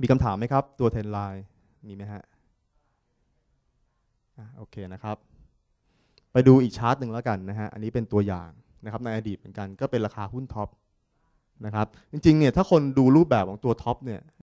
มีคำถามไหมครับ ตัวเทนไลน์มีไหมฮะโอเคนะครับ ไปดูอีกชาร์ตหนึ่งแล้วกันนะฮะอันนี้เป็นตัวอย่างนะครับในอดีตเหมือนกันก็เป็นราคาหุ้นท็อปนะครับจริงๆเนี่ยถ้าคนดูรูปแบบของตัวท็อปเนี่ย